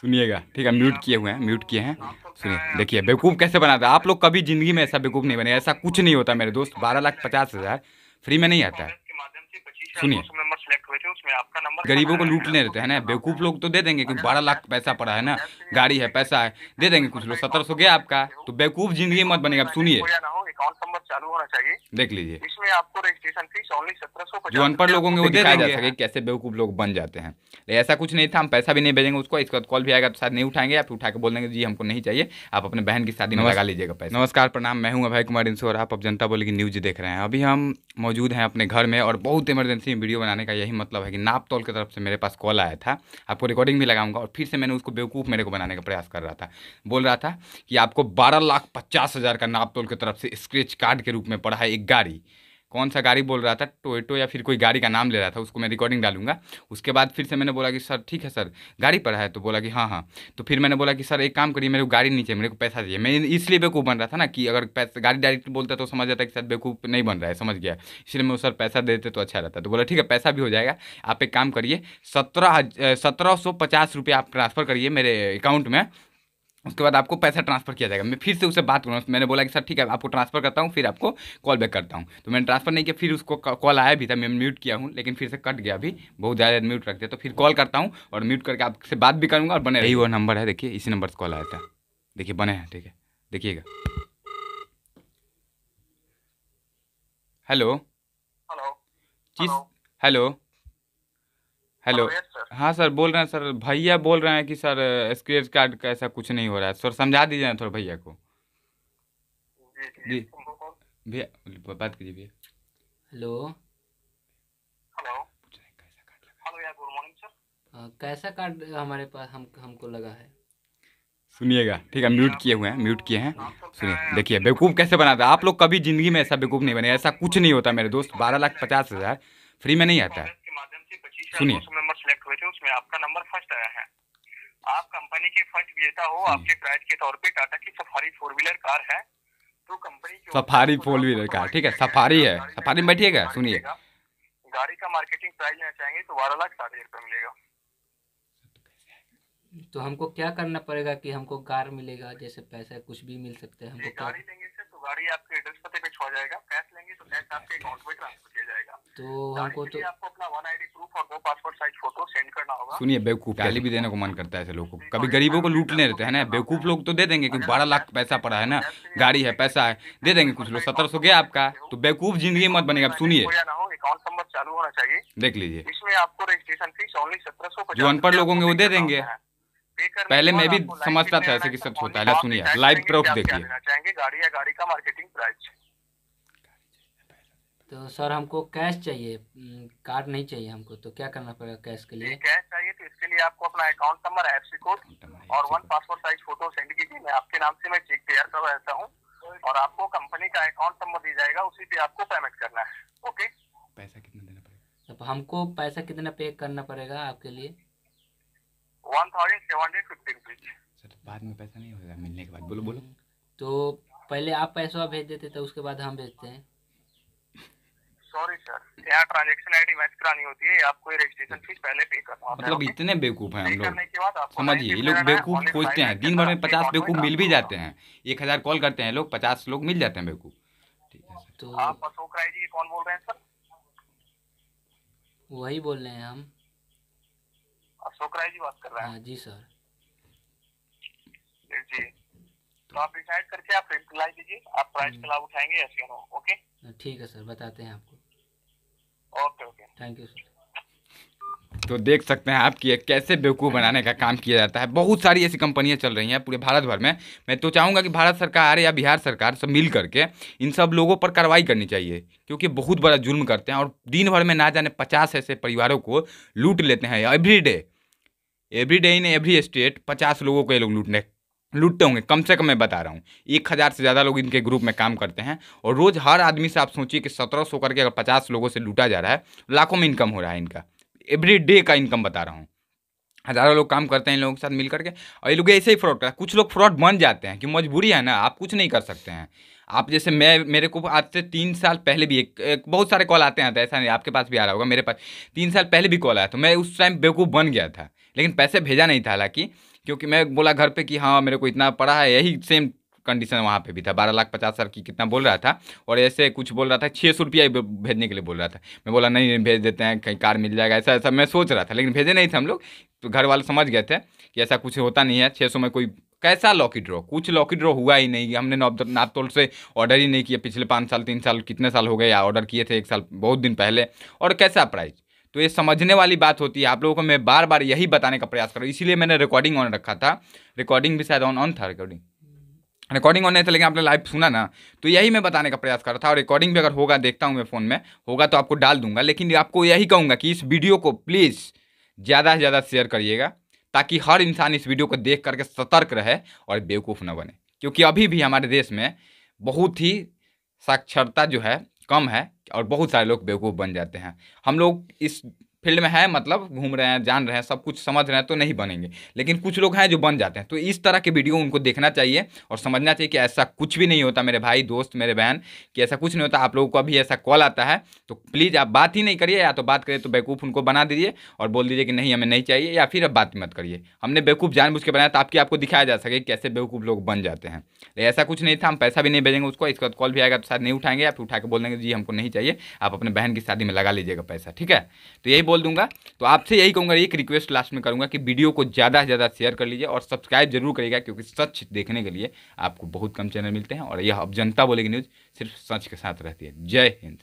सुनिएगा ठीक है म्यूट किए हुए हैं म्यूट किए हैं सुनिए देखिए बेवकूफ़ कैसे बनाते हैं आप लोग कभी ज़िंदगी में ऐसा बेवकूफ़ नहीं बने ऐसा कुछ नहीं होता मेरे दोस्त बारह लाख पचास हज़ार फ्री में नहीं आता है सुनिए गरीबों को लूटने रहते हैं ना बेवकूफ़ लोग तो दे देंगे क्योंकि बारह लाख पैसा पड़ा है ना गाड़ी है पैसा है दे देंगे कुछ लोग सत्रह सौ गया आपका तो बेवकूफ़ जिंदगी मत बनेगा आप सुनिए देख लीजिए जो अनपढ़ लोग होंगे वो दे देंगे कैसे बेवकूफ़ लोग बन जाते हैं ऐसा कुछ नहीं था हम पैसा भी नहीं भेजेंगे उसको इसके बाद कॉल भी आएगा तो शायद नहीं उठाएंगे आप उठा के बोल देंगे जी हमको नहीं चाहिए आप अपने बहन की शादी में लगा लीजिएगा पैसा नमस्कार प्रणाम मैं हूँ अभय कुमार इंसोर आप जनता बोले की न्यूज देख रहे हैं अभी हम मौजूद हैं अपने घर में और बहुत इमरजेंसी से वीडियो बनाने का यही मतलब है कि नाप तोल की तरफ से मेरे पास कॉल आया था आपको रिकॉर्डिंग भी लगाऊंगा और फिर से मैंने उसको बेवकूफ़ मेरे को बनाने का प्रयास कर रहा था बोल रहा था कि आपको बारह लाख पचास हज़ार का नाप तोल की तरफ से स्क्रेच कार्ड के रूप में पड़ा है एक गाड़ी कौन सा गाड़ी बोल रहा था टोयटो या फिर कोई गाड़ी का नाम ले रहा था उसको मैं रिकॉर्डिंग डालूंगा उसके बाद फिर से मैंने बोला कि सर ठीक है सर गाड़ी पर है तो बोला कि हाँ हाँ तो फिर मैंने बोला कि सर एक काम करिए मेरे को गाड़ी नीचे मेरे को पैसा दिए मैं इसलिए बेवकूफ़ बन रहा था ना कि अगर पैसा गाड़ी डायरेक्ट बोलता तो समझ जाता कि सर बेवकूफ़ नहीं बन रहा है समझ गया इसलिए मैं सर पैसा देते तो अच्छा रहता तो बोला ठीक है पैसा भी हो जाएगा आप एक काम करिए सत्रह सत्रह सौ पचास रुपये आप ट्रांसफ़र करिए मेरे अकाउंट में उसके बाद आपको पैसा ट्रांसफर किया जाएगा मैं फिर से उससे बात करूँगा मैंने बोला कि सर ठीक है आपको ट्रांसफर करता हूँ फिर आपको कॉल बैक करता हूँ तो मैंने ट्रांसफर नहीं किया फिर उसको कॉल आया भी था मैं म्यूट किया हूँ लेकिन फिर से कट गया अभी बहुत ज़्यादा म्यूट रख दिया तो फिर कॉल करता हूँ और म्यूट करके आपसे बात भी करूँगा और बने यही वो नंबर है देखिए इसी नंबर से कॉल आया था देखिए बने हैं ठीक है देखिएगा hello hello hello hello oh, हाँ सर बोल रहे हैं सर भैया बोल रहे हैं कि सर स्क्रेच कार्ड का ऐसा कुछ नहीं हो रहा है सर समझा दीजिए ना थोड़ा भैया को जी भैया बात कीजिए भैया हेलो कैसा कार्ड हमारे पास हम हमको लगा है सुनिएगा ठीक है म्यूट किए हुए हैं म्यूट किए हैं हाँ, सुनिए देखिए बेवकूफ़ कैसे बनाता है आप लोग कभी ज़िंदगी में ऐसा बेवकूफ़ नहीं बने ऐसा कुछ नहीं होता मेरे दोस्त बारह लाख पचास हज़ार फ्री में नहीं आता है मेंबर सिलेक्ट हुए थे उसमें आपका नंबर फर्स्ट आया है आप कंपनी के फर्स्ट विजेता हो आपके प्राइज के तौर पे टाटा की सफारी फोर व्हीलर कार है तो company Safari four wheeler car ठीक है सफारी है सफारी में बैठिएगा सुनिए गाड़ी का मार्केटिंग प्राइस लेना चाहेंगे तो बारह लाख साठ हजार मिलेगा तो हमको क्या करना पड़ेगा कि हमको कार मिलेगा जैसे पैसा कुछ भी मिल सकता है हमको गाड़ी देंगे तो गाड़ी आपके एड्रेस पते पे छोड़ जाएगा कैश तो हमको तो सुनिए बेवकूफ पहले भी देने को मन करता है ऐसे लोगों को कभी गरीबों को लूटने रहते हैं ना बेवकूफ लोग तो दे देंगे क्योंकि बारह लाख पैसा पड़ा है ना गाड़ी है पैसा है दे देंगे कुछ लोग सत्रह सौ गया आपका तो बेवकूफ जिंदगी मत बनेगा आप सुनिए अकाउंट नंबर चालू होना चाहिए देख लीजिए इसमें आपको रजिस्ट्रेशन फीस ओनली सत्रह सौ जो अनपढ़ लोग होंगे वो दे देंगे पहले मैं भी समझता था ऐसे कि सब होता है सुनिए लाइव प्रूफ देखिए गाड़ी गाड़ी का मार्केटिंग प्राइस तो सर हमको कैश चाहिए कार्ड नहीं चाहिए हमको तो क्या करना पड़ेगा कैश के लिए कैश चाहिए तो इसके लिए आपको अपना अकाउंट नंबर एफ कोड और one passport size photo send कीजिए मैं आपके नाम से मैं चेक तैयार कर रहता हूँ और आपको कंपनी का अकाउंट नंबर दिया जाएगा उसी पे आपको पेमेंट करना है ओके पैसा कितना देना पड़ेगा तो हमको पैसा कितना पे करना पड़ेगा आपके लिए one thousand seven hundred fifty rupees sir बाद में पैसा नहीं होगा मिलने के बाद बोलो बोलो तो पहले आप पैसा भेज देते तो उसके बाद हम भेजते हैं सर यहाँ ट्रांजेक्शन आईडी मैच करानी होती है आपको रजिस्ट्रेशन फीस पहले पे करना मतलब इतने बेवकूफ हैं हम लोग समझिए ये लोग बेवकूफ खोजते हैं दिन भर में पचास बेवकूफ मिल भी जाते हैं एक हजार कॉल करते हैं लोग पचास लोग मिल जाते हैं बेवकूफ ठीक है तो आप अशोक राय जी कौन बोल रहे हैं सर वही बोल रहे हैं हम अशोक राय जी बात कर रहे हैं हाँ जी सर जी तो आप डिसाइड करके आप रिप्लाई दीजिए आप प्राइस हम्म। के लाभ उठाएंगे ऐसे ओके ठीक है सर बताते हैं आपको थैंक यू सर तो देख सकते हैं आप कि कैसे बेवकूफ़ बनाने का काम किया जाता है बहुत सारी ऐसी कंपनियां चल रही हैं पूरे भारत भर में मैं तो चाहूँगा कि भारत सरकार या बिहार सरकार सब मिल करके इन सब लोगों पर कार्रवाई करनी चाहिए क्योंकि बहुत बड़ा जुल्म करते हैं और दिन भर में ना जाने पचास ऐसे परिवारों को लूट लेते हैं every day every day in every state पचास लोगों को ये लोग लूटने लुटते होंगे कम से कम मैं बता रहा हूँ एक हज़ार से ज़्यादा लोग इनके ग्रुप में काम करते हैं और रोज़ हर आदमी से आप सोचिए कि सत्रह सौ करके अगर पचास लोगों से लूटा जा रहा है लाखों में इनकम हो रहा है इनका एवरी डे का इनकम बता रहा हूँ हज़ारों लोग काम करते हैं इन लोगों के साथ मिल करके और ये लोग ऐसे ही फ्रॉड करते हैं कुछ लोग फ्रॉड बन जाते हैं कि मजबूरी है ना आप कुछ नहीं कर सकते हैं आप जैसे मैं मेरे को आज से तीन साल पहले भी एक, एक बहुत सारे कॉल आते हैं तो ऐसा नहीं आपके पास भी आ रहा होगा मेरे पास तीन साल पहले भी कॉल आया तो मैं उस टाइम बेवकूफ़ बन गया था लेकिन पैसे भेजा नहीं था हालांकि क्योंकि मैं बोला घर पे कि हाँ मेरे को इतना पड़ा है यही सेम कंडीशन वहाँ पे भी था बारह लाख पचास हज़ार की कितना बोल रहा था और ऐसे कुछ बोल रहा था छः सौ रुपया भेजने के लिए बोल रहा था मैं बोला नहीं भेज देते हैं कहीं कार मिल जाएगा ऐसा ऐसा मैं सोच रहा था लेकिन भेजे नहीं थे हम लोग तो घर वाले समझ गए थे कि ऐसा कुछ होता नहीं है छः सौ में कोई कैसा लॉकी ड्रॉ कुछ लॉकी ड्रॉ हुआ ही नहीं हमने तोड़ से ऑर्डर ही नहीं किया पिछले पाँच साल तीन साल कितने साल हो गए या ऑर्डर किए थे एक साल बहुत दिन पहले और कैसा प्राइस तो ये समझने वाली बात होती है आप लोगों को मैं बार बार यही बताने का प्रयास कर रहा हूँ इसीलिए मैंने रिकॉर्डिंग ऑन रखा था रिकॉर्डिंग भी शायद ऑन ऑन था रिकॉर्डिंग रिकॉर्डिंग ऑन नहीं था लेकिन आपने लाइव सुना ना तो यही मैं बताने का प्रयास कर रहा था और रिकॉर्डिंग भी अगर होगा देखता हूँ मैं फ़ोन में होगा तो आपको डाल दूंगा लेकिन आपको यही कहूँगा कि इस वीडियो को प्लीज़ ज़्यादा से ज़्यादा शेयर करिएगा ताकि हर इंसान इस वीडियो को देख करके सतर्क रहे और बेवकूफ़ न बने क्योंकि अभी भी हमारे देश में बहुत ही साक्षरता जो है कम है और बहुत सारे लोग बेवकूफ़ बन जाते हैं हम लोग इस फील्ड में है मतलब घूम रहे हैं जान रहे हैं सब कुछ समझ रहे हैं तो नहीं बनेंगे लेकिन कुछ लोग हैं जो बन जाते हैं तो इस तरह के वीडियो उनको देखना चाहिए और समझना चाहिए कि ऐसा कुछ भी नहीं होता मेरे भाई दोस्त मेरे बहन कि ऐसा कुछ नहीं होता आप लोगों को अभी ऐसा कॉल आता है तो प्लीज़ आप बात ही नहीं करिए या तो बात करिए तो बेवकूफ़ उनको बना दीजिए और बोल दीजिए कि नहीं हमें नहीं चाहिए या फिर अब बात मत करिए हमने बेवकूफ़ जानबूझ के बनाया तो आपकी आपको दिखाया जा सके कैसे बेवकूफ़ लोग बन जाते हैं ऐसा कुछ नहीं था हम पैसा भी नहीं भेजेंगे उसको इसके बाद कॉल भी आएगा तो शायद नहीं उठाएंगे या फिर उठा के बोल देंगे जी हमको नहीं चाहिए आप अपने बहन की शादी में लगा लीजिएगा पैसा ठीक है तो यही बोल बोल दूंगा तो आपसे यही कहूँगा एक रिक्वेस्ट लास्ट में करूँगा कि वीडियो को ज़्यादा से ज़्यादा शेयर कर लीजिए और सब्सक्राइब जरूर करिएगा क्योंकि सच देखने के लिए आपको बहुत कम चैनल मिलते हैं और यह अब जनता बोलेगी न्यूज़ सिर्फ सच के साथ रहती है जय हिंद